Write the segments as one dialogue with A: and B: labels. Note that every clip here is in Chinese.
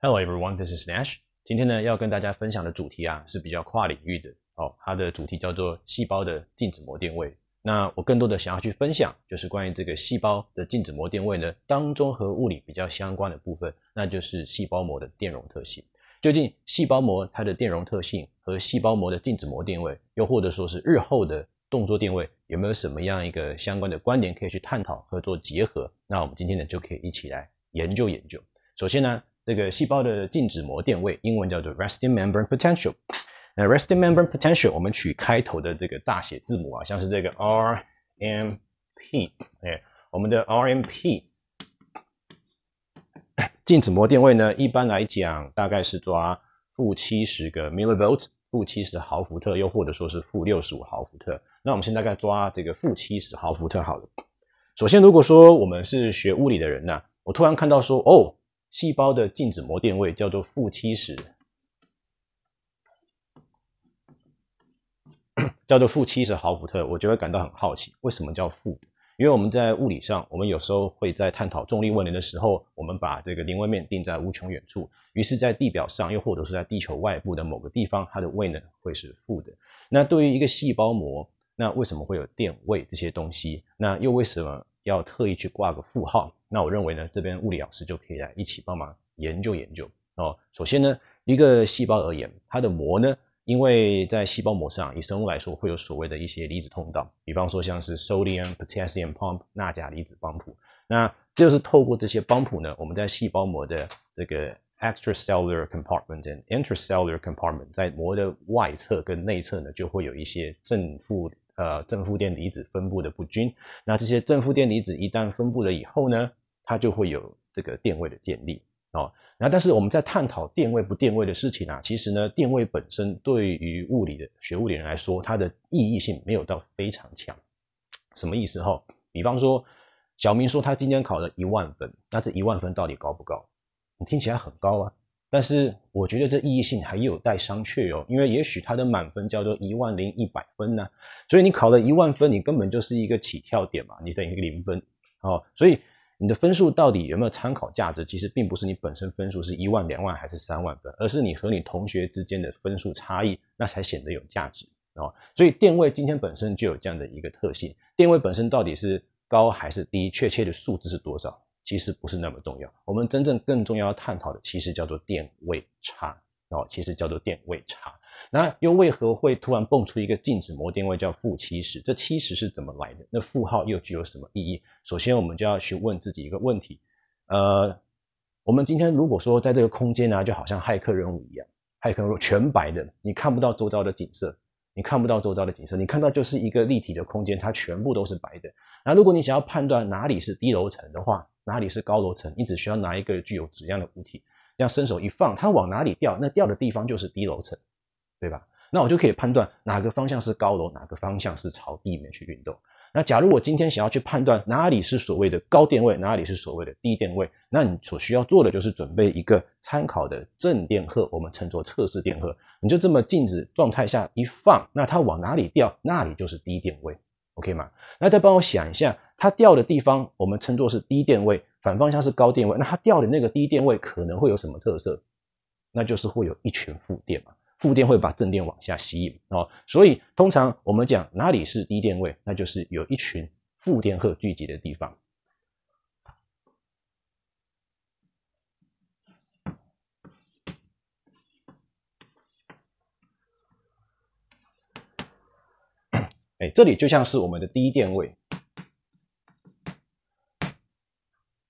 A: Hello everyone, this i Snash。今天呢，要跟大家分享的主题啊，是比较跨领域的。哦，它的主题叫做细胞的静止膜电位。那我更多的想要去分享，就是关于这个细胞的静止膜电位呢当中和物理比较相关的部分，那就是细胞膜的电容特性。究竟细胞膜它的电容特性和细胞膜的静止膜电位，又或者说是日后的动作电位，有没有什么样一个相关的观点可以去探讨和做结合？那我们今天呢，就可以一起来研究研究。首先呢。这个细胞的静止膜电位，英文叫做 resting membrane potential。那 resting membrane potential，我们取开头的这个大写字母啊，像是这个 RMP。哎，我们的 RMP 静止膜电位呢，一般来讲大概是抓负七十个 millivolt，负七十毫伏特，又或者说是负六十五毫伏特。那我们现在大概抓这个负七十毫伏特好了。首先，如果说我们是学物理的人呢，我突然看到说，哦。细胞的静止膜电位叫做负七十，叫做负七十毫伏特，我就会感到很好奇，为什么叫负的？因为我们在物理上，我们有时候会在探讨重力问题的时候，我们把这个零位面定在无穷远处，于是，在地表上，又或者是在地球外部的某个地方，它的位呢会是负的。那对于一个细胞膜，那为什么会有电位这些东西？那又为什么要特意去挂个负号？那我认为呢，这边物理老师就可以来一起帮忙研究研究哦。首先呢，一个细胞而言，它的膜呢，因为在细胞膜上，以生物来说会有所谓的一些离子通道，比方说像是 sodium-potassium pump、钠钾离子泵。那就是透过这些泵浦呢，我们在细胞膜的这个 extracellular compartment and intracellular compartment，在膜的外侧跟内侧呢，就会有一些正负呃正负电离子分布的不均。那这些正负电离子一旦分布了以后呢？它就会有这个电位的建立哦。然后，但是我们在探讨电位不电位的事情啊，其实呢，电位本身对于物理的学物理人来说，它的意义性没有到非常强。什么意思？哈，比方说，小明说他今天考了一万分，那这一万分到底高不高？你听起来很高啊，但是我觉得这意义性还有待商榷哦，因为也许他的满分叫做一万零一百分呢。所以你考了一万分，你根本就是一个起跳点嘛，你等于零分。哦，所以。你的分数到底有没有参考价值？其实并不是你本身分数是一万、两万还是三万分，而是你和你同学之间的分数差异，那才显得有价值哦。所以电位今天本身就有这样的一个特性，电位本身到底是高还是低，确切的数字是多少，其实不是那么重要。我们真正更重要探讨的，其实叫做电位差哦，其实叫做电位差。那又为何会突然蹦出一个静止膜定位叫负七十？这七十是怎么来的？那负号又具有什么意义？首先，我们就要去问自己一个问题：呃，我们今天如果说在这个空间呢，就好像骇客任务一样，骇客任务全白的，你看不到周遭的景色，你看不到周遭的景色，你看到就是一个立体的空间，它全部都是白的。那如果你想要判断哪里是低楼层的话，哪里是高楼层，你只需要拿一个具有质量的物体，这样伸手一放，它往哪里掉，那掉的地方就是低楼层。对吧？那我就可以判断哪个方向是高楼，哪个方向是朝地面去运动。那假如我今天想要去判断哪里是所谓的高电位，哪里是所谓的低电位，那你所需要做的就是准备一个参考的正电荷，我们称作测试电荷。你就这么静止状态下一放，那它往哪里掉，那里就是低电位，OK 吗？那再帮我想一下，它掉的地方我们称作是低电位，反方向是高电位。那它掉的那个低电位可能会有什么特色？那就是会有一群负电嘛。负电会把正电往下吸引哦，所以通常我们讲哪里是低电位，那就是有一群负电荷聚集的地方。哎，这里就像是我们的低电位。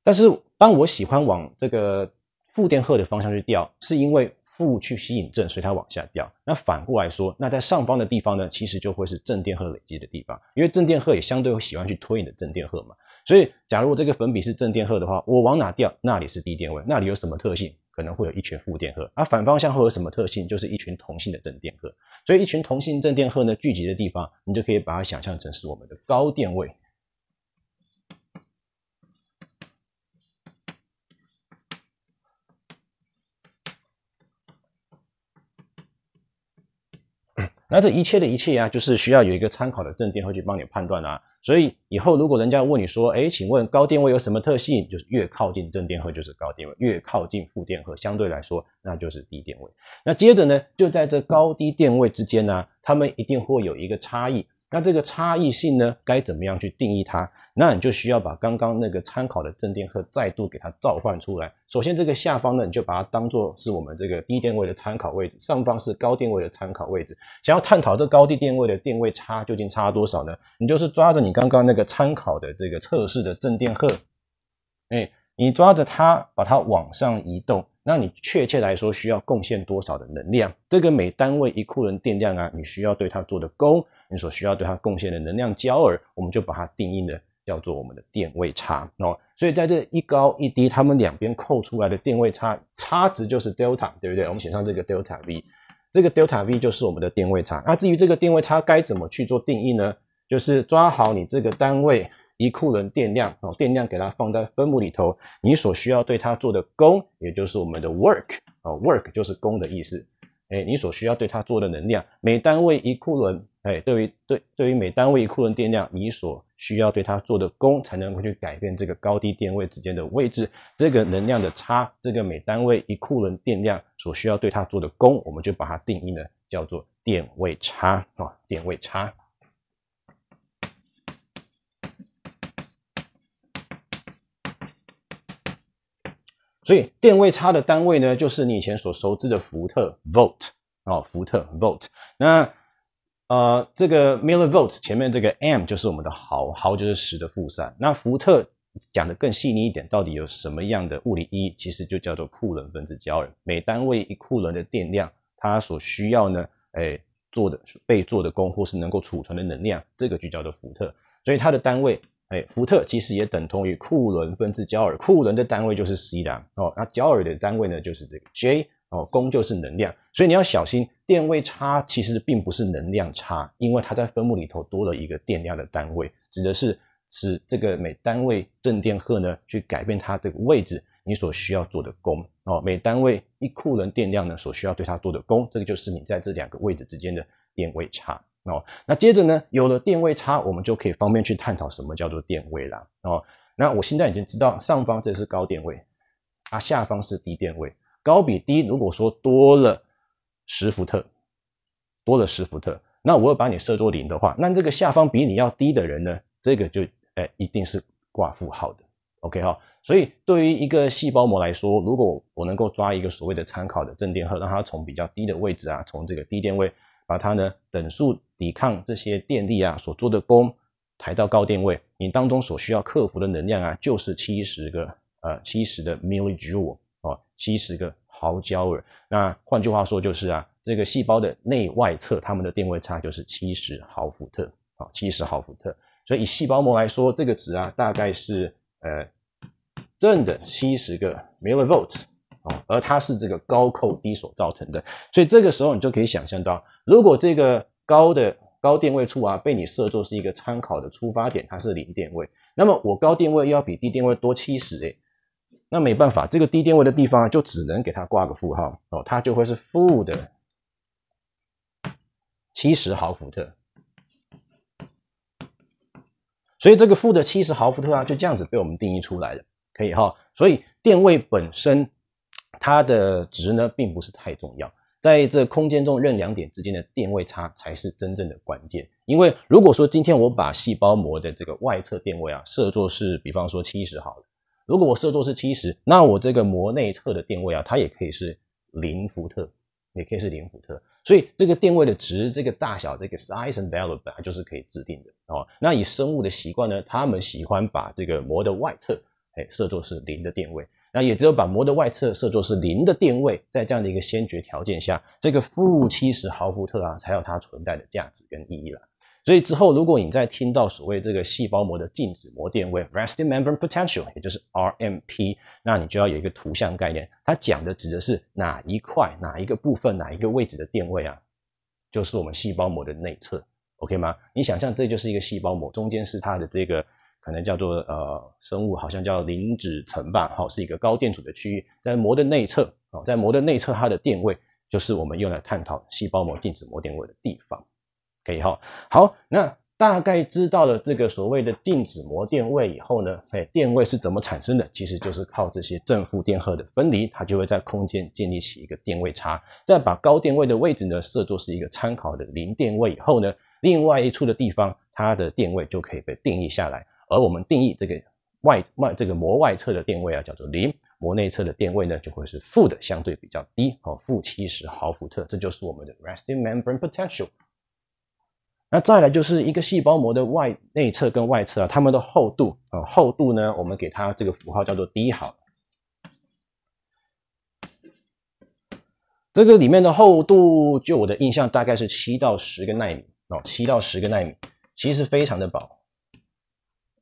A: 但是，当我喜欢往这个负电荷的方向去掉，是因为。负去吸引正，所以它往下掉。那反过来说，那在上方的地方呢，其实就会是正电荷累积的地方，因为正电荷也相对会喜欢去推你的正电荷嘛。所以，假如这个粉笔是正电荷的话，我往哪掉，那里是低电位，那里有什么特性，可能会有一群负电荷。而反方向会有什么特性，就是一群同性的正电荷。所以，一群同性正电荷呢聚集的地方，你就可以把它想象成是我们的高电位。那这一切的一切啊，就是需要有一个参考的正电荷去帮你判断啊。所以以后如果人家问你说，哎，请问高电位有什么特性？就是越靠近正电荷就是高电位，越靠近负电荷相对来说那就是低电位。那接着呢，就在这高低电位之间呢，它们一定会有一个差异。那这个差异性呢，该怎么样去定义它？那你就需要把刚刚那个参考的正电荷再度给它召唤出来。首先，这个下方呢，你就把它当做是我们这个低电位的参考位置，上方是高电位的参考位置。想要探讨这高低电位的电位差究竟差多少呢？你就是抓着你刚刚那个参考的这个测试的正电荷，哎，你抓着它，把它往上移动。那你确切来说需要贡献多少的能量？这个每单位一库仑电量啊，你需要对它做的功。你所需要对它贡献的能量焦耳，我们就把它定义的叫做我们的电位差哦。所以在这一高一低，它们两边扣出来的电位差差值就是 delta，对不对？我们写上这个 delta V，这个 delta V 就是我们的电位差。那至于这个电位差该怎么去做定义呢？就是抓好你这个单位一库仑电量哦，电量给它放在分母里头，你所需要对它做的功，也就是我们的 work，哦，work 就是功的意思。哎，你所需要对它做的能量，每单位一库仑，哎，对于对对于每单位一库仑电量，你所需要对它做的功，才能够去改变这个高低电位之间的位置，这个能量的差，这个每单位一库仑电量所需要对它做的功，我们就把它定义呢叫做电位差啊，电位差。所以电位差的单位呢，就是你以前所熟知的伏特 （volt） 啊，伏特 （volt）。那呃，这个 millivolt 前面这个 m 就是我们的毫，毫就是十的负三。那伏特讲的更细腻一点，到底有什么样的物理意义？其实就叫做库仑分子交流。每单位一库仑的电量，它所需要呢，哎做的被做的功或是能够储存的能量，这个就叫做伏特。所以它的单位。哎，伏特其实也等同于库仑分之焦耳，库仑的单位就是西拉哦，那焦耳的单位呢就是这个 J 哦，功就是能量，所以你要小心，电位差其实并不是能量差，因为它在分母里头多了一个电量的单位，指的是使这个每单位正电荷呢去改变它这个位置你所需要做的功哦，每单位一库仑电量呢所需要对它做的功，这个就是你在这两个位置之间的电位差。哦，那接着呢？有了电位差，我们就可以方便去探讨什么叫做电位啦。哦，那我现在已经知道上方这是高电位，啊，下方是低电位。高比低，如果说多了十伏特，多了十伏特，那我要把你设作零的话，那这个下方比你要低的人呢，这个就诶一定是挂负号的。OK 哈，所以对于一个细胞膜来说，如果我能够抓一个所谓的参考的正电荷，让它从比较低的位置啊，从这个低电位。把它呢等速抵抗这些电力啊所做的功，抬到高电位，你当中所需要克服的能量啊，就是七十个呃七十的 milli joule 哦，七十个毫焦耳。那换句话说就是啊，这个细胞的内外侧它们的电位差就是七十毫伏特啊，七十毫伏特。所以以细胞膜来说，这个值啊大概是呃正的七十个 millivolts。而它是这个高扣低所造成的，所以这个时候你就可以想象到，如果这个高的高电位处啊，被你设作是一个参考的出发点，它是零电位，那么我高电位要比低电位多七十哎，那没办法，这个低电位的地方就只能给它挂个负号哦，它就会是负的七十毫伏特，所以这个负的七十毫伏特啊，就这样子被我们定义出来了，可以哈，所以电位本身。它的值呢，并不是太重要，在这空间中任两点之间的电位差才是真正的关键。因为如果说今天我把细胞膜的这个外侧电位啊设作是，比方说七十好了，如果我设作是七十，那我这个膜内侧的电位啊，它也可以是零伏特，也可以是零伏特。所以这个电位的值，这个大小，这个 size and value 它就是可以制定的哦。那以生物的习惯呢，他们喜欢把这个膜的外侧哎设作是零的电位。那也只有把膜的外侧设作是零的电位，在这样的一个先决条件下，这个负七十毫伏特啊，才有它存在的价值跟意义了。所以之后，如果你在听到所谓这个细胞膜的静止膜电位 （resting membrane potential），也就是 RMP，那你就要有一个图像概念，它讲的指的是哪一块、哪一个部分、哪一个位置的电位啊？就是我们细胞膜的内侧，OK 吗？你想象这就是一个细胞膜，中间是它的这个。可能叫做呃生物好像叫磷脂层吧，哈，是一个高电阻的区域。在膜的内侧啊，在膜的内侧，它的电位就是我们用来探讨细胞膜静止膜电位的地方。可以哈，好，那大概知道了这个所谓的静止膜电位以后呢，哎，电位是怎么产生的？其实就是靠这些正负电荷的分离，它就会在空间建立起一个电位差。再把高电位的位置呢，设作是一个参考的零电位以后呢，另外一处的地方，它的电位就可以被定义下来。而我们定义这个外外这个膜外侧的电位啊，叫做零；膜内侧的电位呢，就会是负的，相对比较低，哦，负七十毫伏特，这就是我们的 resting membrane potential。那再来就是一个细胞膜的外内侧跟外侧啊，它们的厚度，啊，厚度呢，我们给它这个符号叫做 d 好。这个里面的厚度，就我的印象大概是七到十个纳米，哦，七到十个纳米，其实非常的薄。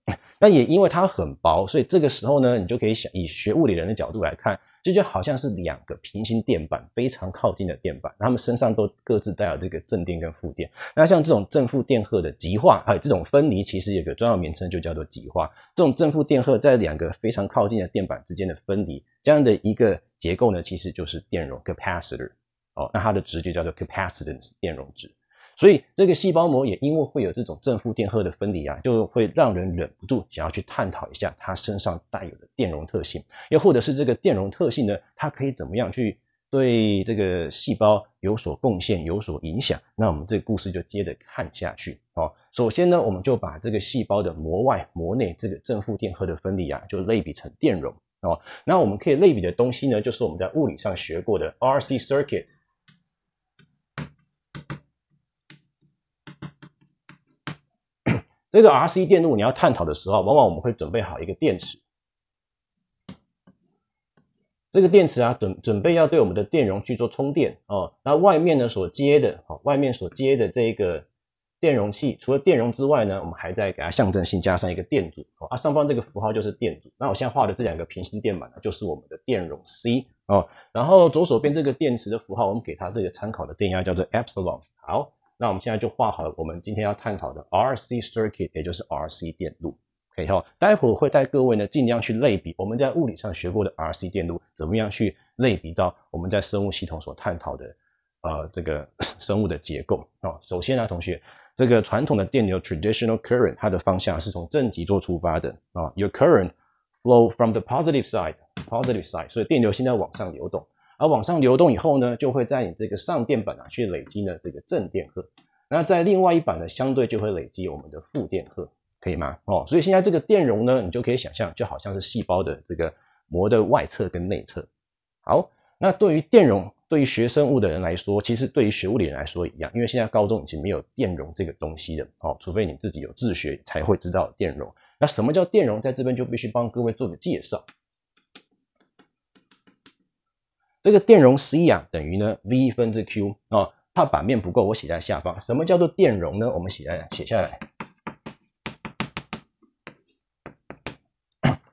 A: 那也因为它很薄，所以这个时候呢，你就可以想以学物理人的角度来看，这就好像是两个平行电板非常靠近的电板，它们身上都各自带有这个正电跟负电。那像这种正负电荷的极化，还有这种分离，其实有个专有名称就叫做极化。这种正负电荷在两个非常靠近的电板之间的分离，这样的一个结构呢，其实就是电容 （capacitor）。哦，那它的值就叫做 capacitance 电容值。所以这个细胞膜也因为会有这种正负电荷的分离啊，就会让人忍不住想要去探讨一下它身上带有的电容特性，又或者是这个电容特性呢，它可以怎么样去对这个细胞有所贡献、有所影响？那我们这个故事就接着看下去哦。首先呢，我们就把这个细胞的膜外、膜内这个正负电荷的分离啊，就类比成电容哦。那我们可以类比的东西呢，就是我们在物理上学过的 R C circuit。这个 RC 电路，你要探讨的时候，往往我们会准备好一个电池。这个电池啊，准准备要对我们的电容去做充电哦。那外面呢所接的，哦，外面所接的这个电容器，除了电容之外呢，我们还在给它象征性加上一个电阻。啊，上方这个符号就是电阻。那我现在画的这两个平行电板呢，就是我们的电容 C 哦。然后左手边这个电池的符号，我们给它这个参考的电压叫做 epsilon。好。那我们现在就画好了，我们今天要探讨的 RC circuit，也就是 RC 电路。OK 哈，待会会带各位呢，尽量去类比我们在物理上学过的 RC 电路，怎么样去类比到我们在生物系统所探讨的，呃，这个生物的结构。哦，首先呢，同学，这个传统的电流 （traditional current） 它的方向是从正极做出发的。啊，your current flow from the positive side，positive side，所以电流现在往上流动。而往上流动以后呢，就会在你这个上电板啊去累积呢这个正电荷，那在另外一板呢相对就会累积我们的负电荷，可以吗？哦，所以现在这个电容呢，你就可以想象就好像是细胞的这个膜的外侧跟内侧。好，那对于电容，对于学生物的人来说，其实对于学物理人来说一样，因为现在高中已经没有电容这个东西了，哦，除非你自己有自学才会知道电容。那什么叫电容，在这边就必须帮各位做个介绍。这个电容 C 啊，等于呢 V 分之 Q 啊。怕版面不够，我写在下方。什么叫做电容呢？我们写来写下来。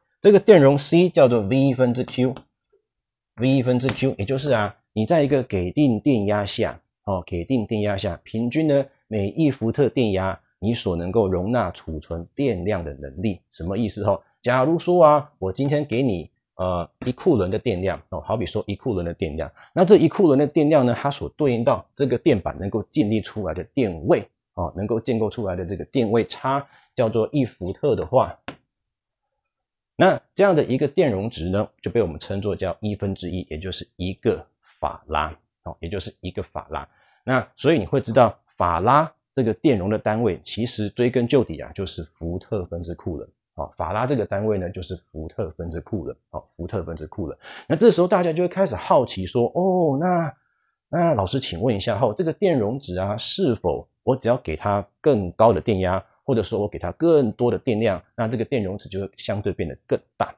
A: 这个电容 C 叫做 V 分之 Q，V 分之 Q，也就是啊，你在一个给定电压下，哦，给定电压下，平均呢每一伏特电压，你所能够容纳储存电量的能力。什么意思哈？假如说啊，我今天给你。呃，一库仑的电量哦，好比说一库仑的电量，那这一库仑的电量呢，它所对应到这个电板能够建立出来的电位哦，能够建构出来的这个电位差叫做一伏特的话，那这样的一个电容值呢，就被我们称作叫一分之一，也就是一个法拉哦，也就是一个法拉。那所以你会知道，法拉这个电容的单位，其实追根究底啊，就是伏特分之库仑。好，法拉这个单位呢，就是福特分子库了。好，福特分子库了。那这时候大家就会开始好奇说，哦，那那老师请问一下，哈，这个电容值啊，是否我只要给它更高的电压，或者说我给它更多的电量，那这个电容值就会相对变得更大？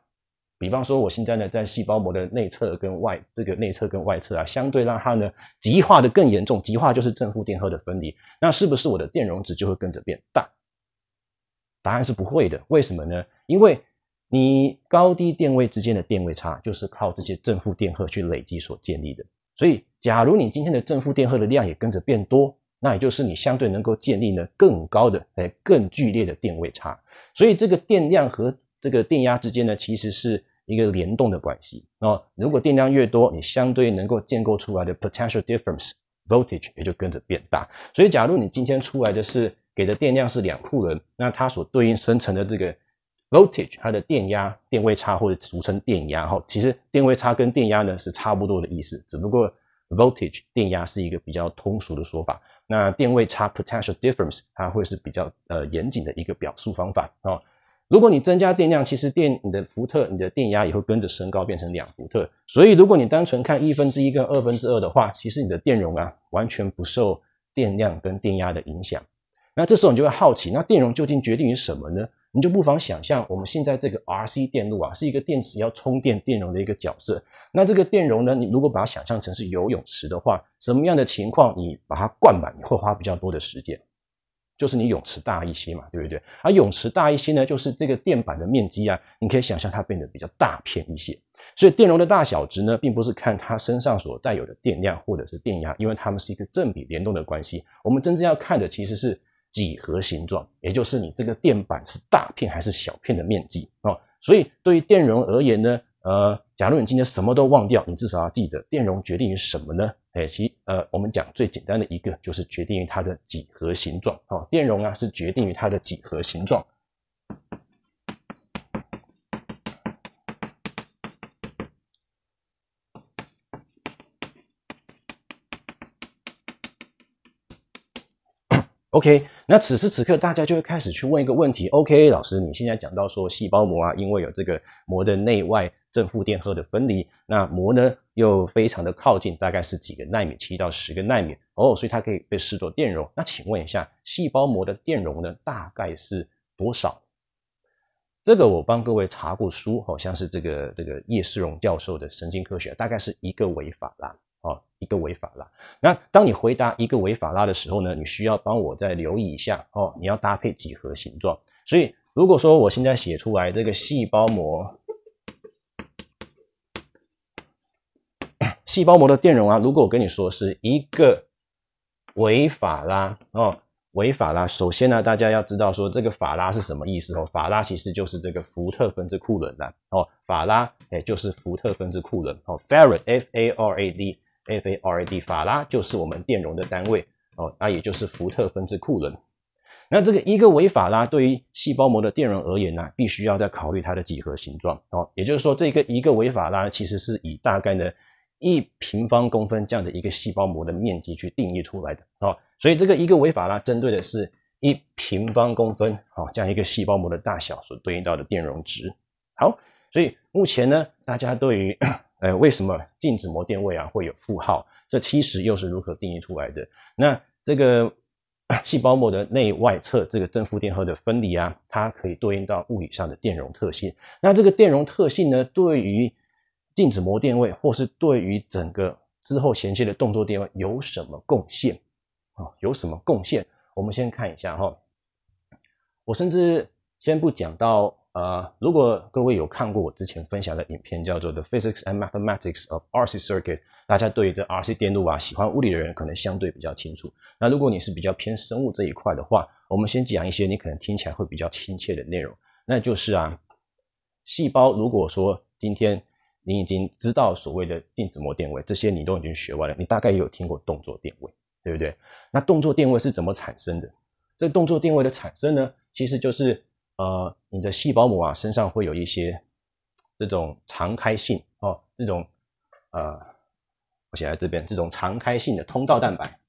A: 比方说，我现在呢，在细胞膜的内侧跟外这个内侧跟外侧啊，相对让它呢极化的更严重，极化就是正负电荷的分离，那是不是我的电容值就会跟着变大？答案是不会的，为什么呢？因为你高低电位之间的电位差，就是靠这些正负电荷去累积所建立的。所以，假如你今天的正负电荷的量也跟着变多，那也就是你相对能够建立呢更高的、哎更剧烈的电位差。所以，这个电量和这个电压之间呢，其实是一个联动的关系那如果电量越多，你相对能够建构出来的 potential difference voltage 也就跟着变大。所以，假如你今天出来的是。给的电量是两库仑，那它所对应生成的这个 voltage，它的电压、电位差或者俗称电压，哈，其实电位差跟电压呢是差不多的意思，只不过 voltage 电压是一个比较通俗的说法，那电位差 potential difference 它会是比较呃严谨的一个表述方法啊。如果你增加电量，其实电你的伏特，你的电压也会跟着升高，变成两伏特。所以如果你单纯看一分之一跟二分之二的话，其实你的电容啊完全不受电量跟电压的影响。那这时候你就会好奇，那电容究竟决定于什么呢？你就不妨想象我们现在这个 RC 电路啊，是一个电池要充电电容的一个角色。那这个电容呢，你如果把它想象成是游泳池的话，什么样的情况你把它灌满，你会花比较多的时间？就是你泳池大一些嘛，对不对？而泳池大一些呢，就是这个电板的面积啊，你可以想象它变得比较大片一些。所以电容的大小值呢，并不是看它身上所带有的电量或者是电压，因为它们是一个正比联动的关系。我们真正要看的其实是。几何形状，也就是你这个电板是大片还是小片的面积啊。所以对于电容而言呢，呃，假如你今天什么都忘掉，你至少要记得，电容决定于什么呢？哎，其呃，我们讲最简单的一个，就是决定于它的几何形状啊。电容啊，是决定于它的几何形状。OK。那此时此刻，大家就会开始去问一个问题：OK，老师，你现在讲到说细胞膜啊，因为有这个膜的内外正负电荷的分离，那膜呢又非常的靠近，大概是几个纳米，七到十个纳米哦，所以它可以被视作电容。那请问一下，细胞膜的电容呢，大概是多少？这个我帮各位查过书，好像是这个这个叶世荣教授的神经科学，大概是一个微法啦。哦，一个违法拉。那当你回答一个违法拉的时候呢，你需要帮我再留意一下哦。你要搭配几何形状。所以如果说我现在写出来这个细胞膜，细胞膜的电容啊，如果我跟你说是一个违法啦哦，违法啦。首先呢，大家要知道说这个法拉是什么意思哦。法拉其实就是这个福特分之库仑啦哦。法拉哎就是福特分之库仑哦。Farad F A R A D F A R A D 法拉就是我们电容的单位哦，那也就是伏特分之库仑。那这个一个维法拉，对于细胞膜的电容而言呢，必须要再考虑它的几何形状哦，也就是说，这个一个维法拉其实是以大概的一平方公分这样的一个细胞膜的面积去定义出来的哦，所以这个一个维法拉针对的是一平方公分哦这样一个细胞膜的大小所对应到的电容值。好，所以目前呢，大家对于呃，为什么静止膜电位啊会有负号？这其实又是如何定义出来的？那这个 细胞膜的内外侧这个正负电荷的分离啊，它可以对应到物理上的电容特性。那这个电容特性呢，对于静止膜电位，或是对于整个之后衔接的动作电位有什么贡献啊？有什么贡献？我们先看一下哈。我甚至先不讲到。呃，如果各位有看过我之前分享的影片，叫做《The Physics and Mathematics of RC Circuit》，大家对这 RC 电路啊，喜欢物理的人可能相对比较清楚。那如果你是比较偏生物这一块的话，我们先讲一些你可能听起来会比较亲切的内容，那就是啊，细胞。如果说今天你已经知道所谓的静止膜电位，这些你都已经学完了，你大概也有听过动作电位，对不对？那动作电位是怎么产生的？这动作电位的产生呢，其实就是。呃，你的细胞膜啊，身上会有一些这种常开性哦，这种呃，我写在这边，这种常开性的通道蛋白。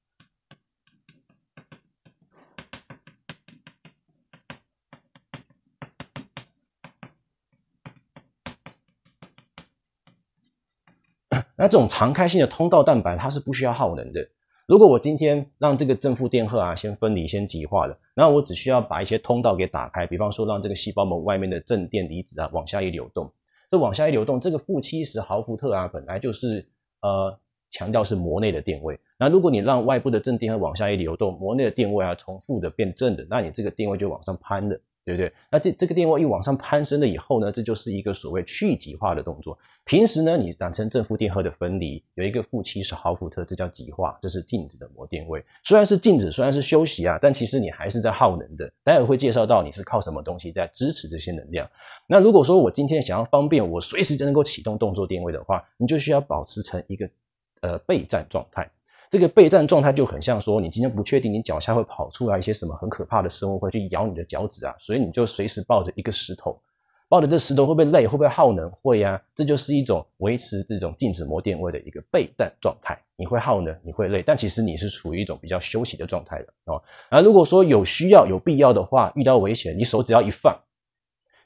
A: 那这种常开性的通道蛋白，它是不需要耗能的。如果我今天让这个正负电荷啊先分离、先极化的，那我只需要把一些通道给打开，比方说让这个细胞膜外面的正电离子啊往下一流动，这往下一流动，这个负七十毫伏特啊本来就是呃强调是膜内的电位，那如果你让外部的正电荷往下一流动，膜内的电位啊从负的变正的，那你这个电位就往上攀了。对不对？那这这个电位一往上攀升了以后呢，这就是一个所谓去极化的动作。平时呢，你产生正负电荷的分离，有一个负七十毫伏特，这叫极化，这是静止的膜电位。虽然是静止，虽然是休息啊，但其实你还是在耗能的。待会会介绍到，你是靠什么东西在支持这些能量。那如果说我今天想要方便，我随时就能够启动动作电位的话，你就需要保持成一个呃备战状态。这个备战状态就很像说，你今天不确定你脚下会跑出来一些什么很可怕的生物，会去咬你的脚趾啊，所以你就随时抱着一个石头，抱着这石头会不会累，会不会耗能？会啊，这就是一种维持这种静止膜电位的一个备战状态。你会耗能，你会累，但其实你是处于一种比较休息的状态的哦。那如果说有需要、有必要的话，遇到危险，你手只要一放。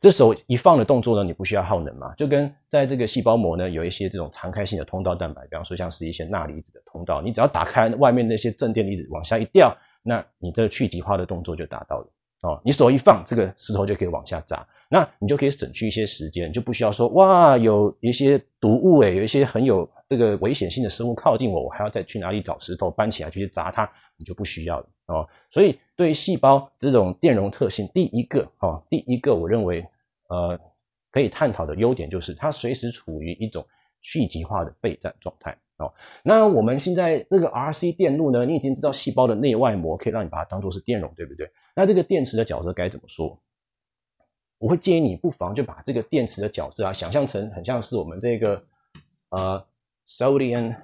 A: 这时候一放的动作呢，你不需要耗能嘛？就跟在这个细胞膜呢有一些这种常开性的通道蛋白，比方说像是一些钠离子的通道，你只要打开，外面那些正电离子往下一掉，那你这去极化的动作就达到了。哦，你手一放，这个石头就可以往下砸，那你就可以省去一些时间，就不需要说哇，有一些毒物诶，有一些很有这个危险性的生物靠近我，我还要再去哪里找石头搬起来去去砸它，你就不需要了哦。所以对于细胞这种电容特性，第一个哦，第一个我认为呃可以探讨的优点就是它随时处于一种蓄集化的备战状态。哦，那我们现在这个 RC 电路呢？你已经知道细胞的内外膜可以让你把它当做是电容，对不对？那这个电池的角色该怎么说？我会建议你不妨就把这个电池的角色啊，想象成很像是我们这个呃 sodium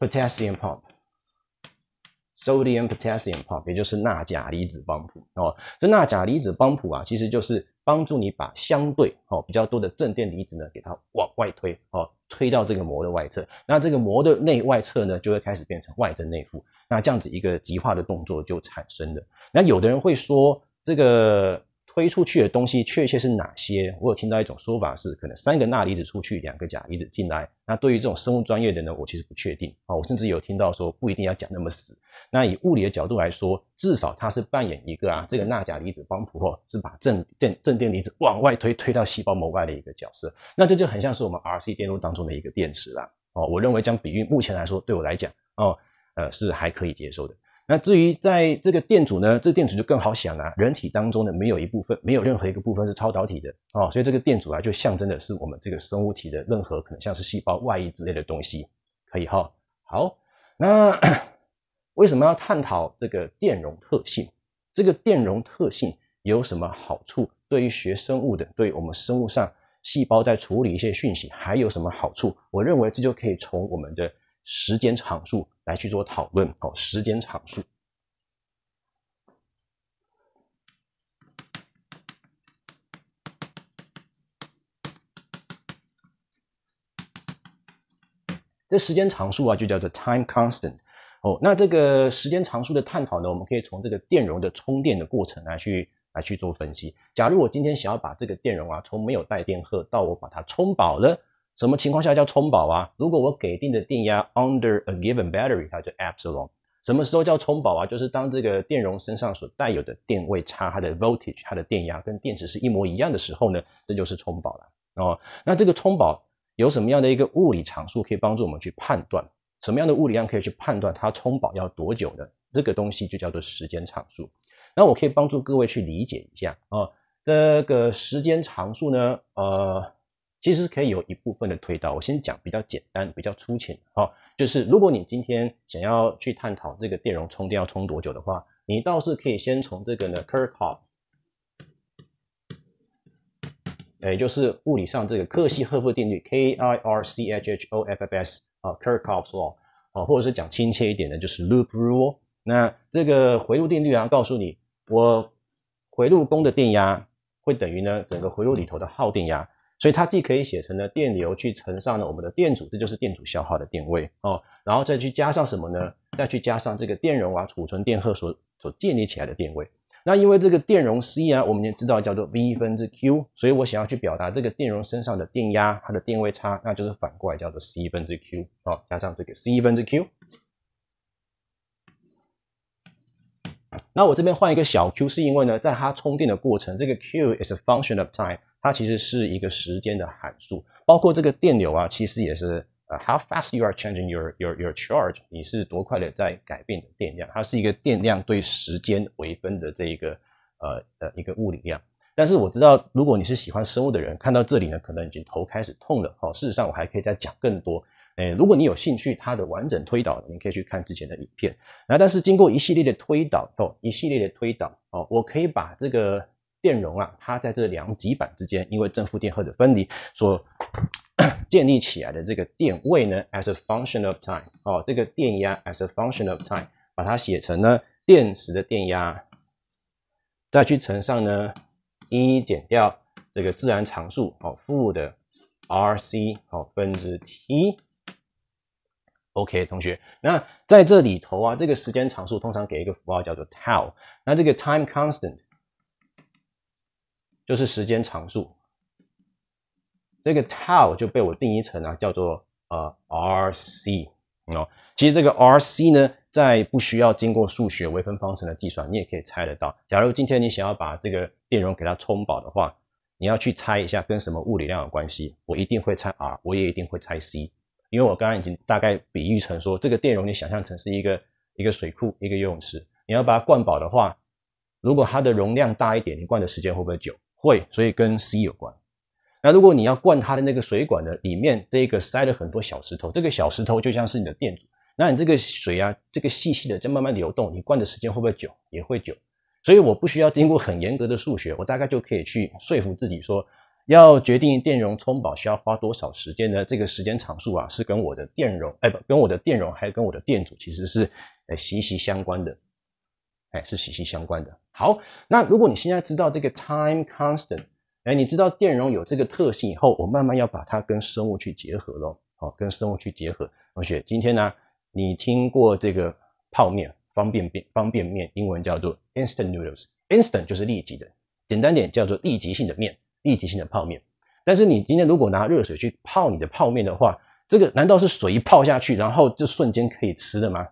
A: potassium pump，sodium potassium pump，也就是钠钾离子泵。哦，这钠钾离子泵啊，其实就是。帮助你把相对哦比较多的正电离子呢，给它往外推哦，推到这个膜的外侧，那这个膜的内外侧呢，就会开始变成外正内负，那这样子一个极化的动作就产生了。那有的人会说这个。推出去的东西确切是哪些？我有听到一种说法是，可能三个钠离子出去，两个钾离子进来。那对于这种生物专业的呢，我其实不确定。哦，我甚至有听到说，不一定要讲那么死。那以物理的角度来说，至少它是扮演一个啊，这个钠钾离子普哦，是把正正正电离子往外推，推到细胞膜外的一个角色。那这就很像是我们 RC 电路当中的一个电池啦。哦，我认为将比喻目前来说，对我来讲，哦呃是还可以接受的。那至于在这个电阻呢，这电阻就更好想了，人体当中呢，没有一部分，没有任何一个部分是超导体的哦，所以这个电阻啊，就象征的是我们这个生物体的任何可能像是细胞外衣之类的东西，可以哈。好，那 为什么要探讨这个电容特性？这个电容特性有什么好处？对于学生物的，对于我们生物上细胞在处理一些讯息还有什么好处？我认为这就可以从我们的。时间常数来去做讨论哦。时间常数，这时间常数啊，就叫做 time constant。哦，那这个时间常数的探讨呢，我们可以从这个电容的充电的过程来去来去做分析。假如我今天想要把这个电容啊，从没有带电荷到我把它充饱了。什么情况下叫充饱啊？如果我给定的电压 under a given battery，它就 epsilon。什么时候叫充饱啊？就是当这个电容身上所带有的电位差，它的 voltage，它的电压跟电池是一模一样的时候呢，这就是充饱了哦。那这个充饱有什么样的一个物理常数可以帮助我们去判断什么样的物理量可以去判断它充饱要多久呢？这个东西就叫做时间常数。那我可以帮助各位去理解一下啊，这个时间常数呢，呃。其实可以有一部分的推导，我先讲比较简单、比较粗浅。哦，就是如果你今天想要去探讨这个电容充电要充多久的话，你倒是可以先从这个呢 k i r c h o f 也就是物理上这个克西赫夫定律 （K I R C H H O F F S） 啊 k i r c h o f s law 啊，或者是讲亲切一点的，就是 loop rule。那这个回路定律啊，告诉你，我回路功的电压会等于呢整个回路里头的耗电压。所以它既可以写成呢电流去乘上呢我们的电阻，这就是电阻消耗的电位哦，然后再去加上什么呢？再去加上这个电容啊，储存电荷所所建立起来的电位。那因为这个电容 C 啊，我们知道叫做 V 分之 Q，所以我想要去表达这个电容身上的电压，它的电位差，那就是反过来叫做 C 分之 Q 哦，加上这个 C 分之 Q。那我这边换一个小 q，是因为呢，在它充电的过程，这个 q is a function of time。它其实是一个时间的函数，包括这个电流啊，其实也是呃，how fast you are changing your your your charge，你是多快的在改变电量，它是一个电量对时间为分的这一个呃呃一个物理量。但是我知道，如果你是喜欢生物的人，看到这里呢，可能已经头开始痛了。哦，事实上我还可以再讲更多。诶，如果你有兴趣，它的完整推导，你可以去看之前的影片。那但是经过一系列的推导哦，一系列的推导哦，我可以把这个。电容啊，它在这两极板之间，因为正负电荷的分离所 建立起来的这个电位呢，as a function of time，哦，这个电压 as a function of time，把它写成呢电池的电压，再去乘上呢一减掉这个自然常数，哦，负的 RC，哦，分之 t。OK，同学，那在这里头啊，这个时间常数通常给一个符号叫做 tau，那这个 time constant。就是时间常数，这个 tau 就被我定义成啊，叫做呃 R C 哦，其实这个 R C 呢，在不需要经过数学微分方程的计算，你也可以猜得到。假如今天你想要把这个电容给它充饱的话，你要去猜一下跟什么物理量有关系，我一定会猜 r，我也一定会猜 C，因为我刚刚已经大概比喻成说，这个电容你想象成是一个一个水库、一个游泳池，你要把它灌饱的话，如果它的容量大一点，你灌的时间会不会久？会，所以跟 C 有关。那如果你要灌它的那个水管的里面，这个塞了很多小石头，这个小石头就像是你的电阻。那你这个水啊，这个细细的在慢慢流动，你灌的时间会不会久？也会久。所以我不需要经过很严格的数学，我大概就可以去说服自己说，要决定电容充饱需要花多少时间呢？这个时间常数啊，是跟我的电容，哎，不，跟我的电容，还有跟我的电阻其实是呃息息相关的。哎，是息息相关的。好，那如果你现在知道这个 time constant，哎，你知道电容有这个特性以后，我慢慢要把它跟生物去结合咯。好，跟生物去结合。同学，今天呢，你听过这个泡面、方便便、方便面，英文叫做 instant noodles。instant 就是立即的，简单点叫做立即性的面、立即性的泡面。但是你今天如果拿热水去泡你的泡面的话，这个难道是水一泡下去，然后就瞬间可以吃的吗？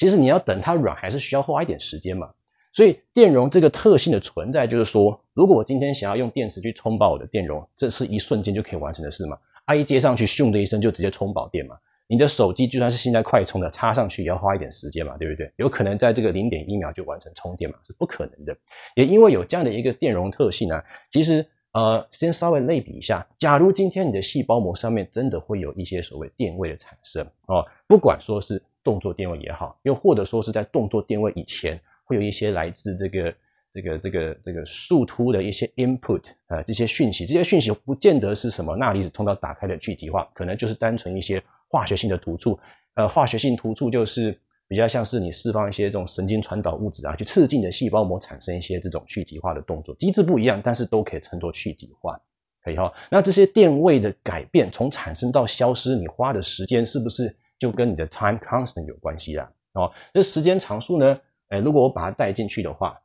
A: 其实你要等它软，还是需要花一点时间嘛。所以电容这个特性的存在，就是说，如果我今天想要用电池去充饱我的电容，这是一瞬间就可以完成的事嘛。啊，一接上去，咻的一声就直接充饱电嘛？你的手机就算是现在快充的，插上去也要花一点时间嘛，对不对？有可能在这个零点一秒就完成充电嘛？是不可能的。也因为有这样的一个电容特性啊，其实呃，先稍微类比一下，假如今天你的细胞膜上面真的会有一些所谓电位的产生哦，不管说是。动作电位也好，又或者说是在动作电位以前，会有一些来自这个、这个、这个、这个树突的一些 input 啊，这些讯息，这些讯息不见得是什么钠离子通道打开的去极化，可能就是单纯一些化学性的突触，呃，化学性突触就是比较像是你释放一些这种神经传导物质啊，去刺激你的细胞膜产生一些这种去极化的动作机制不一样，但是都可以称作去极化，可以哈。那这些电位的改变从产生到消失，你花的时间是不是？就跟你的 time constant 有关系啦，哦，这时间常数呢，哎，如果我把它带进去的话，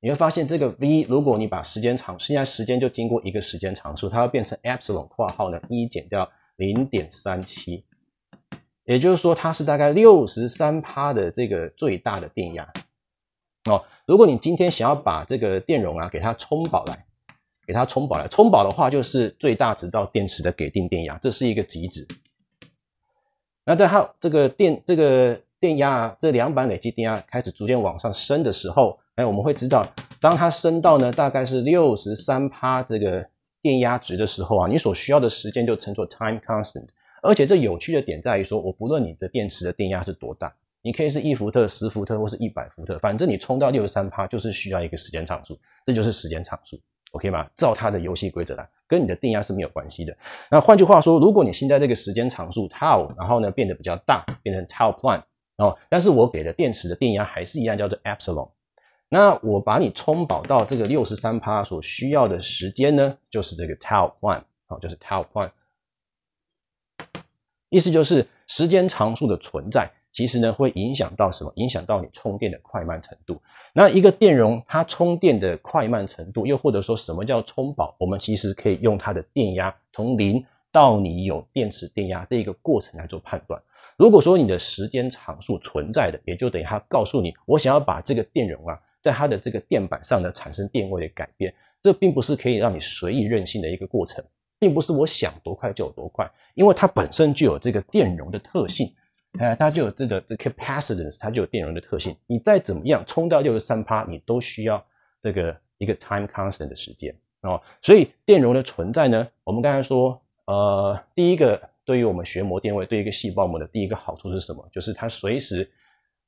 A: 你会发现这个 v，如果你把时间长，现在时间就经过一个时间常数，它要变成 epsilon 括号呢，一减掉零点三七，也就是说它是大概六十三趴的这个最大的电压，哦，如果你今天想要把这个电容啊给它充饱来，给它充饱来，充饱的话就是最大值到电池的给定电压，这是一个极值。那在它这个电这个电压啊，这两板累积电压开始逐渐往上升的时候，哎，我们会知道，当它升到呢大概是六十三帕这个电压值的时候啊，你所需要的时间就称作 time constant。而且这有趣的点在于说，我不论你的电池的电压是多大，你可以是一伏特、十伏特或是一百伏特，反正你充到六十三帕就是需要一个时间常数，这就是时间常数。OK 吗？照它的游戏规则来，跟你的电压是没有关系的。那换句话说，如果你现在这个时间常数 tau，然后呢变得比较大，变成 tau one，哦，但是我给的电池的电压还是一样叫做 epsilon。那我把你充饱到这个六十三帕所需要的时间呢，就是这个 tau one，就是 tau one。意思就是时间常数的存在。其实呢，会影响到什么？影响到你充电的快慢程度。那一个电容，它充电的快慢程度，又或者说什么叫充饱？我们其实可以用它的电压从零到你有电池电压这一个过程来做判断。如果说你的时间常数存在的，也就等于它告诉你，我想要把这个电容啊，在它的这个电板上呢产生电位的改变，这并不是可以让你随意任性的一个过程，并不是我想多快就有多快，因为它本身就有这个电容的特性。哎，它就有这个这 capacitance，它就有电容的特性。你再怎么样充到六十三趴，你都需要这个一个 time constant 的时间哦。所以电容的存在呢，我们刚才说，呃，第一个对于我们学膜电位，对一个细胞膜的第一个好处是什么？就是它随时，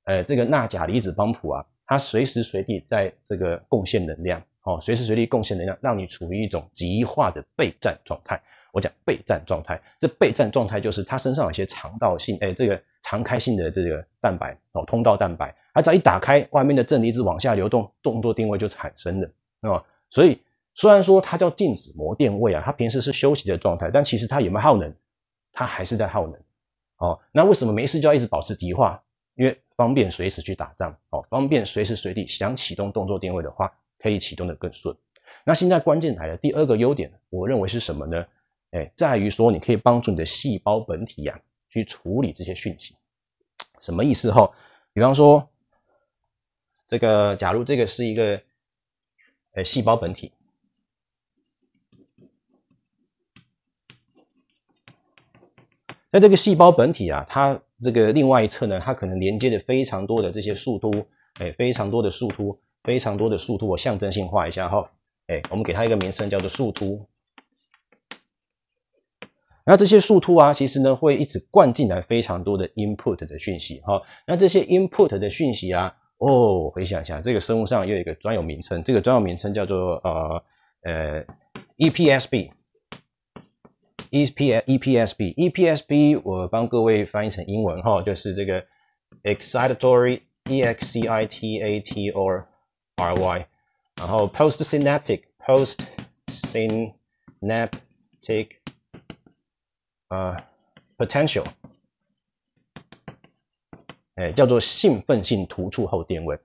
A: 呃，这个钠钾离子帮谱啊，它随时随地在这个贡献能量，哦，随时随地贡献能量，让你处于一种极化的备战状态。我讲备战状态，这备战状态就是它身上有些肠道性哎，这个常开性的这个蛋白哦，通道蛋白，它只要一打开，外面的正离子往下流动，动作定位就产生了啊。所以虽然说它叫静止膜电位啊，它平时是休息的状态，但其实它有没有耗能，它还是在耗能哦。那为什么没事就要一直保持极化？因为方便随时去打仗哦，方便随时随地想启动动作定位的话，可以启动的更顺。那现在关键台的第二个优点，我认为是什么呢？哎，在于说，你可以帮助你的细胞本体呀去处理这些讯息，什么意思哈？比方说，这个假如这个是一个，呃，细胞本体，那这个细胞本体啊，它这个另外一侧呢，它可能连接着非常多的这些树突，哎，非常多的树突，非常多的树突，我象征性画一下哈，哎，我们给它一个名称叫做树突。那这些树突啊，其实呢会一直灌进来非常多的 input 的讯息，哈。那这些 input 的讯息啊，哦，回想一下，这个生物上有一个专有名称，这个专有名称叫做呃呃 e p s b E p e p s B e p s B，我帮各位翻译成英文哈，就是这个 excitatory，E X C I T A T O R Y，然后 postsynaptic，postsynaptic。呃，potential，哎，叫做兴奋性突触后电位，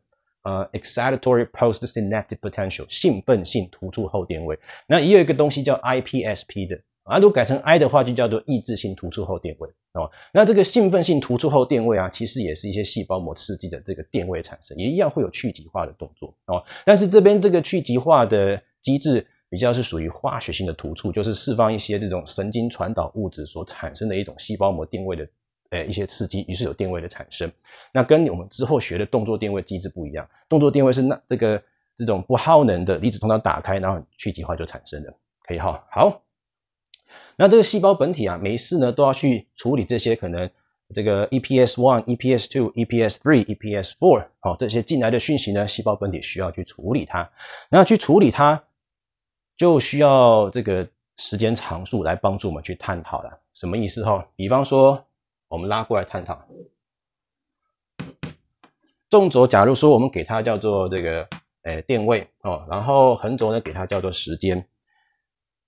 A: 呃，excitatory postsynaptic potential，兴奋性突触后电位。那也有一个东西叫 IPSP 的，啊，如果改成 I 的话，就叫做抑制性突触后电位，哦。那这个兴奋性突触后电位啊，其实也是一些细胞膜刺激的这个电位产生，也一样会有去极化的动作，哦。但是这边这个去极化的机制。比较是属于化学性的突触，就是释放一些这种神经传导物质所产生的一种细胞膜定位的，呃，一些刺激，于是有定位的产生。那跟我们之后学的动作电位机制不一样，动作电位是那这个这种不耗能的离子通道打开，然后去极化就产生了。可以哈，好。那这个细胞本体啊，没事呢都要去处理这些可能这个 E P S one、E P S two、E P S three、E P S four 好这些进来的讯息呢，细胞本体需要去处理它，然后去处理它。就需要这个时间常数来帮助我们去探讨了，什么意思哈？比方说我们拉过来探讨，纵轴假如说我们给它叫做这个诶电位哦，然后横轴呢给它叫做时间。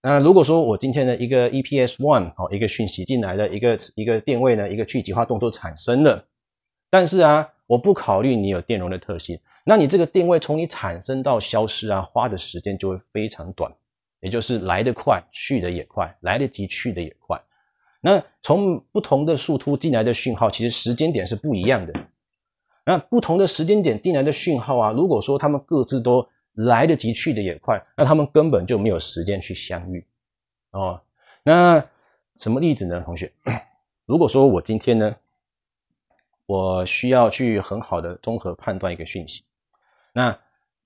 A: 那如果说我今天的一个 EPS one 哦一个讯息进来的一个一个电位呢一个去极化动作产生了，但是啊我不考虑你有电容的特性。那你这个定位从你产生到消失啊，花的时间就会非常短，也就是来得快去的也快，来得及去的也快。那从不同的树突进来的讯号，其实时间点是不一样的。那不同的时间点进来的讯号啊，如果说他们各自都来得及去的也快，那他们根本就没有时间去相遇哦。那什么例子呢？同学，如果说我今天呢，我需要去很好的综合判断一个讯息。那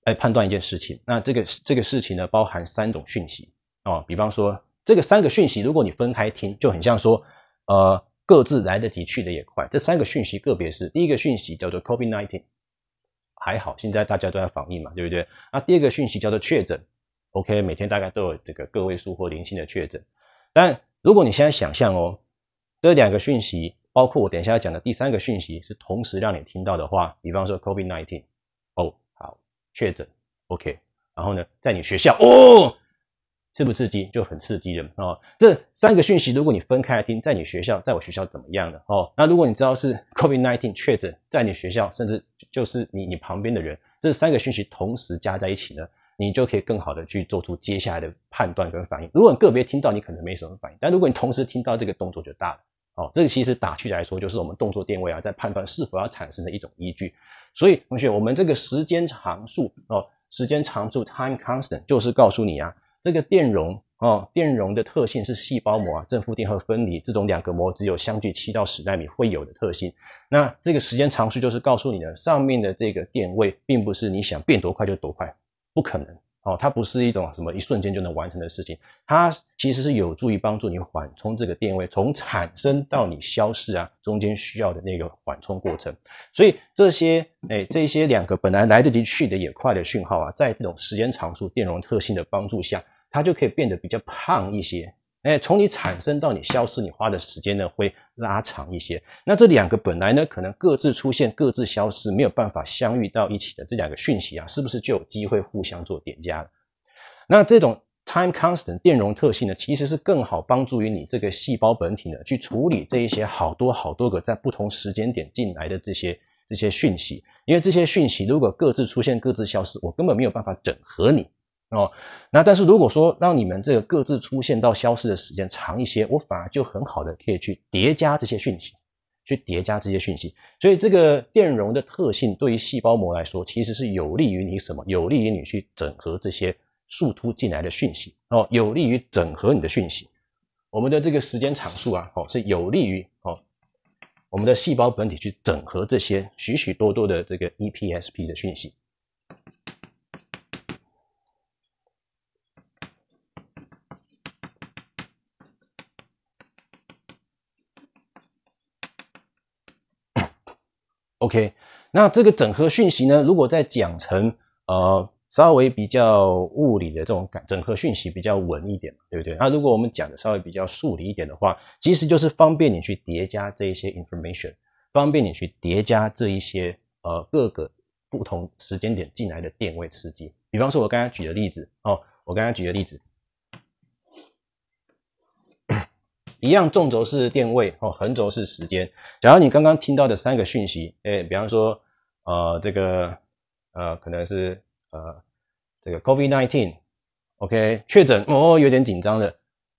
A: 来判断一件事情，那这个这个事情呢，包含三种讯息哦。比方说，这个三个讯息，如果你分开听，就很像说，呃，各自来得及，去的也快。这三个讯息，个别是第一个讯息叫做 COVID-19，还好，现在大家都在防疫嘛，对不对？那第二个讯息叫做确诊，OK，每天大概都有这个个位数或零星的确诊。但如果你现在想象哦，这两个讯息，包括我等一下要讲的第三个讯息，是同时让你听到的话，比方说 COVID-19，哦。确诊，OK，然后呢，在你学校哦，刺不刺激？就很刺激的哦。这三个讯息，如果你分开来听，在你学校，在我学校怎么样的哦？那如果你知道是 COVID nineteen 确诊，在你学校，甚至就是你你旁边的人，这三个讯息同时加在一起呢，你就可以更好的去做出接下来的判断跟反应。如果个别听到，你可能没什么反应，但如果你同时听到，这个动作就大了。哦，这个其实打趣来说，就是我们动作电位啊，在判断是否要产生的一种依据。所以，同学，我们这个时间常数哦，时间常数 time constant，就是告诉你啊，这个电容哦，电容的特性是细胞膜啊，正负电荷分离，这种两个膜只有相距七到十纳米会有的特性。那这个时间常数就是告诉你的，上面的这个电位，并不是你想变多快就多快，不可能。哦，它不是一种什么一瞬间就能完成的事情，它其实是有助于帮助你缓冲这个电位从产生到你消失啊中间需要的那个缓冲过程，所以这些哎这些两个本来来得及去的也快的讯号啊，在这种时间常数电容特性的帮助下，它就可以变得比较胖一些。哎，从你产生到你消失，你花的时间呢会拉长一些。那这两个本来呢可能各自出现、各自消失，没有办法相遇到一起的这两个讯息啊，是不是就有机会互相做叠加了？那这种 time constant 电容特性呢，其实是更好帮助于你这个细胞本体呢去处理这一些好多好多个在不同时间点进来的这些这些讯息，因为这些讯息如果各自出现、各自消失，我根本没有办法整合你。哦，那但是如果说让你们这个各自出现到消失的时间长一些，我反而就很好的可以去叠加这些讯息，去叠加这些讯息。所以这个电容的特性对于细胞膜来说，其实是有利于你什么？有利于你去整合这些树突进来的讯息哦，有利于整合你的讯息。我们的这个时间常数啊，哦，是有利于哦，我们的细胞本体去整合这些许许多多的这个 EPSP 的讯息。OK，那这个整合讯息呢？如果再讲成呃稍微比较物理的这种感，整合讯息比较稳一点嘛，对不对？那如果我们讲的稍微比较数理一点的话，其实就是方便你去叠加这一些 information，方便你去叠加这一些呃各个不同时间点进来的电位刺激。比方说，我刚刚举的例子哦，我刚刚举的例子。一样，纵轴是电位，哦，横轴是时间。假如你刚刚听到的三个讯息，哎，比方说，呃，这个，呃，可能是呃，这个 COVID nineteen，OK，确诊，哦，有点紧张了。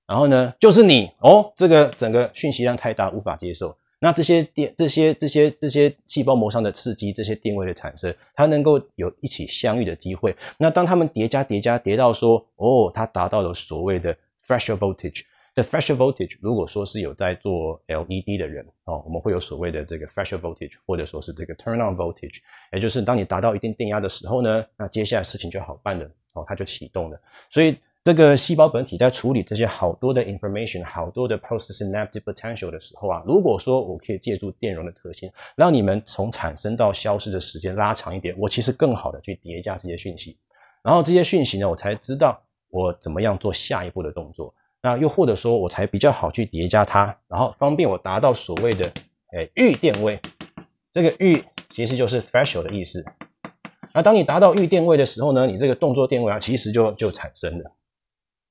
A: 然后呢，就是你，哦，这个整个讯息量太大，无法接受。那这些电，这些这些这些细胞膜上的刺激，这些电位的产生，它能够有一起相遇的机会。那当他们叠加叠加叠到说，哦，它达到了所谓的 f r e s h o l voltage。的 fresher voltage，如果说是有在做 LED 的人哦，我们会有所谓的这个 fresher voltage，或者说是这个 turn on voltage，也就是当你达到一定电压的时候呢，那接下来事情就好办了哦，它就启动了。所以这个细胞本体在处理这些好多的 information、好多的 postsynaptic potential 的时候啊，如果说我可以借助电容的特性，让你们从产生到消失的时间拉长一点，我其实更好的去叠加这些讯息，然后这些讯息呢，我才知道我怎么样做下一步的动作。那又或者说，我才比较好去叠加它，然后方便我达到所谓的哎预电位。这个预其实就是 threshold 的意思。那当你达到预电位的时候呢，你这个动作电位啊，其实就就产生了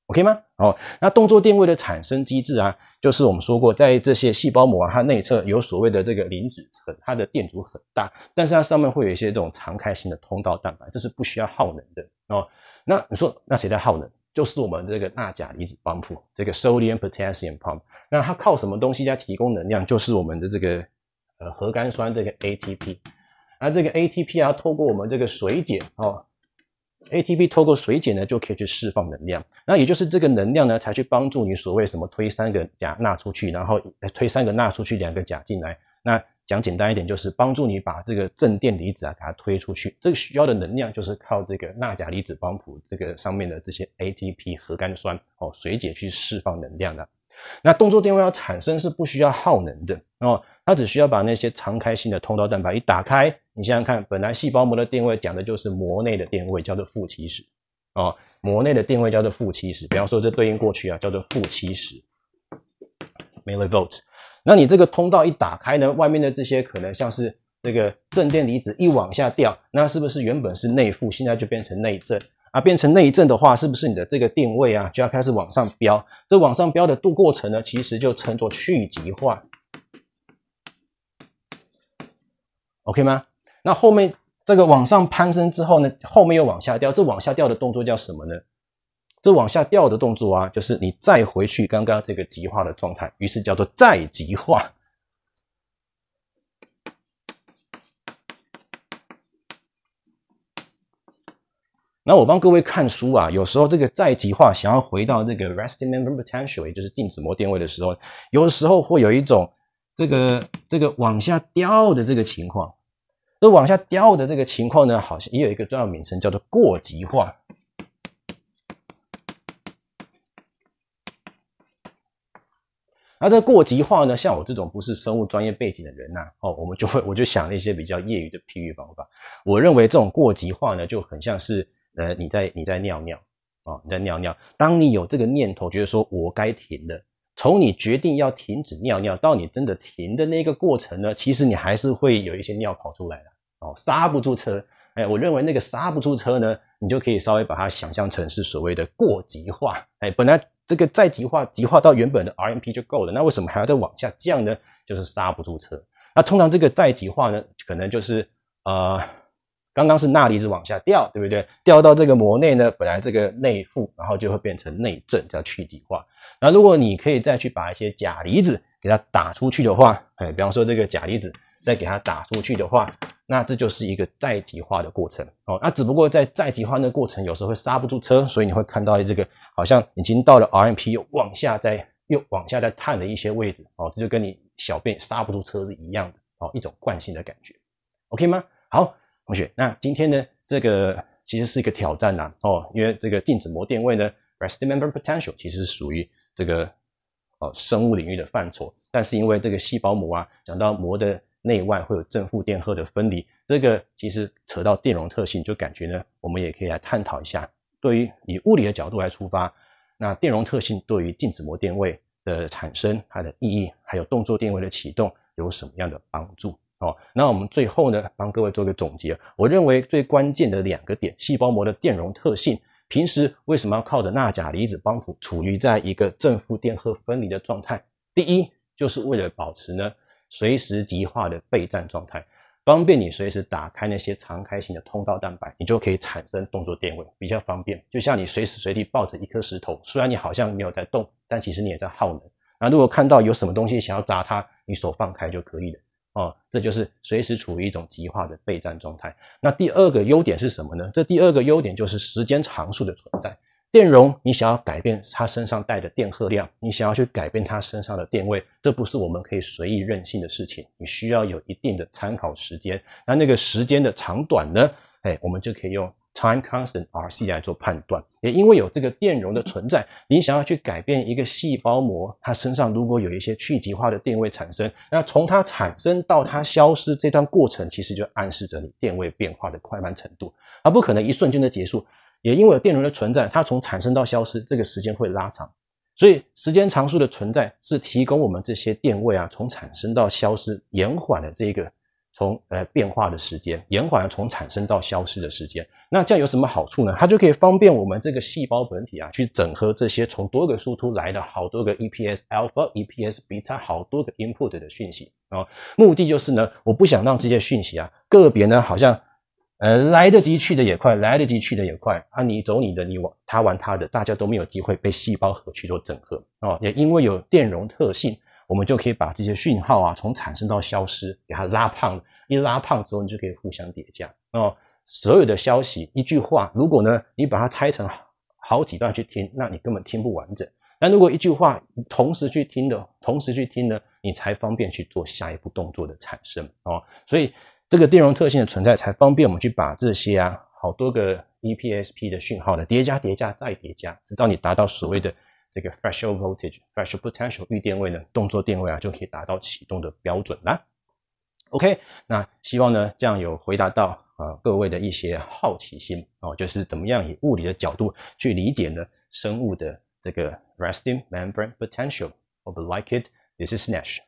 A: ，OK 吗？哦，那动作电位的产生机制啊，就是我们说过，在这些细胞膜啊，它内侧有所谓的这个磷脂层，它的电阻很大，但是它上面会有一些这种常开型的通道蛋白，这是不需要耗能的哦。那你说，那谁在耗能？就是我们这个钠钾离子泵，这个 sodium potassium pump，那它靠什么东西在提供能量？就是我们的这个呃核苷酸，这个 ATP，而这个 ATP 啊，透过我们这个水解哦，ATP 透过水解呢，就可以去释放能量。那也就是这个能量呢，才去帮助你所谓什么推三个钾钠出去，然后推三个钠出去，两个钾进来。那讲简单一点，就是帮助你把这个正电离子啊，给它推出去。这个需要的能量，就是靠这个钠钾离子泵这个上面的这些 ATP 核苷酸哦水解去释放能量的。那动作电位要产生是不需要耗能的哦，它只需要把那些常开性的通道蛋白一打开。你想想看，本来细胞膜的电位讲的就是膜内的电位，叫做负七十哦，膜内的电位叫做负七十。比方说这对应过去啊，叫做负七十 millivolt。那你这个通道一打开呢，外面的这些可能像是这个正电离子一往下掉，那是不是原本是内负，现在就变成内正啊？变成内正的话，是不是你的这个定位啊就要开始往上飙？这往上飙的度过程呢，其实就称作去极化，OK 吗？那后面这个往上攀升之后呢，后面又往下掉，这往下掉的动作叫什么呢？这往下掉的动作啊，就是你再回去刚刚这个极化的状态，于是叫做再极化。那我帮各位看书啊，有时候这个再极化想要回到这个 resting m e m b r potential，就是静止膜电位的时候，有的时候会有一种这个这个往下掉的这个情况。这往下掉的这个情况呢，好像也有一个重要名称叫做过极化。那这过激化呢？像我这种不是生物专业背景的人呐，哦，我们就会我就想了一些比较业余的譬喻方法。我认为这种过激化呢，就很像是，呃，你在你在尿尿啊，你在尿尿。当你有这个念头，觉得说我该停了，从你决定要停止尿尿到你真的停的那个过程呢，其实你还是会有一些尿跑出来的哦，刹不住车。哎，我认为那个刹不住车呢，你就可以稍微把它想象成是所谓的过激化。哎，本来。这个再极化，极化到原本的 r m p 就够了，那为什么还要再往下降呢？就是刹不住车。那通常这个再极化呢，可能就是呃，刚刚是钠离子往下掉，对不对？掉到这个膜内呢，本来这个内负，然后就会变成内正，叫去极化。那如果你可以再去把一些钾离子给它打出去的话，哎，比方说这个钾离子。再给它打出去的话，那这就是一个再极化的过程哦。那只不过在再极化的过程，有时候会刹不住车，所以你会看到这个好像已经到了 RMP 又往下再又往下再探的一些位置哦。这就跟你小便刹不住车是一样的哦，一种惯性的感觉，OK 吗？好，同学，那今天呢，这个其实是一个挑战呐哦，因为这个静止膜电位呢 r e s t membrane potential） 其实是属于这个哦生物领域的范畴，但是因为这个细胞膜啊，讲到膜的内外会有正负电荷的分离，这个其实扯到电容特性，就感觉呢，我们也可以来探讨一下。对于以物理的角度来出发，那电容特性对于静止膜电位的产生，它的意义，还有动作电位的启动有什么样的帮助？哦，那我们最后呢，帮各位做个总结。我认为最关键的两个点：细胞膜的电容特性，平时为什么要靠着钠钾离子帮助处于在一个正负电荷分离的状态？第一，就是为了保持呢。随时极化的备战状态，方便你随时打开那些常开型的通道蛋白，你就可以产生动作电位，比较方便。就像你随时随地抱着一颗石头，虽然你好像没有在动，但其实你也在耗能。那如果看到有什么东西想要砸它，你手放开就可以了。哦，这就是随时处于一种极化的备战状态。那第二个优点是什么呢？这第二个优点就是时间常数的存在。电容，你想要改变它身上带的电荷量，你想要去改变它身上的电位，这不是我们可以随意任性的事情。你需要有一定的参考时间，那那个时间的长短呢？哎，我们就可以用 time constant RC 来做判断。也因为有这个电容的存在，你想要去改变一个细胞膜，它身上如果有一些去极化的电位产生，那从它产生到它消失这段过程，其实就暗示着你电位变化的快慢程度，而不可能一瞬间的结束。也因为电容的存在，它从产生到消失，这个时间会拉长，所以时间常数的存在是提供我们这些电位啊，从产生到消失延缓的这个从呃变化的时间，延缓了从产生到消失的时间。那这样有什么好处呢？它就可以方便我们这个细胞本体啊，去整合这些从多个输出来的好多个 EPS alpha EPS beta 好多个 input 的讯息啊，目的就是呢，我不想让这些讯息啊个别呢好像。呃，来得及去的也快，来得及去的也快啊！你走你的，你玩他玩他的，大家都没有机会被细胞核去做整合哦。也因为有电容特性，我们就可以把这些讯号啊，从产生到消失，给它拉胖。一拉胖之后，你就可以互相叠加哦。所有的消息，一句话，如果呢，你把它拆成好几段去听，那你根本听不完整。但如果一句话同时去听的，同时去听呢，你才方便去做下一步动作的产生哦。所以。这个电容特性的存在，才方便我们去把这些啊，好多个 EPSP 的讯号的叠加、叠加再叠加，直到你达到所谓的这个 threshold voltage、threshold potential 预电位呢，动作电位啊就可以达到启动的标准啦。OK，那希望呢这样有回答到啊各位的一些好奇心哦，就是怎么样以物理的角度去理解呢生物的这个 resting membrane potential。o 不 like it，this is Nash。